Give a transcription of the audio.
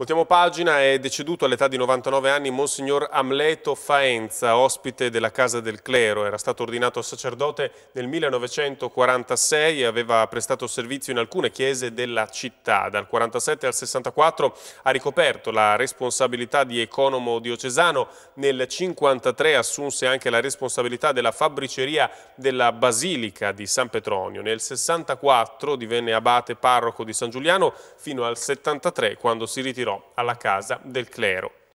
Voltiamo pagina, è deceduto all'età di 99 anni Monsignor Amleto Faenza, ospite della Casa del Clero. Era stato ordinato sacerdote nel 1946 e aveva prestato servizio in alcune chiese della città. Dal 47 al 64 ha ricoperto la responsabilità di economo diocesano. Nel 1953 assunse anche la responsabilità della fabbriceria della Basilica di San Petronio. Nel 64 divenne abate parroco di San Giuliano fino al 73 quando si ritirò dirò alla casa del clero.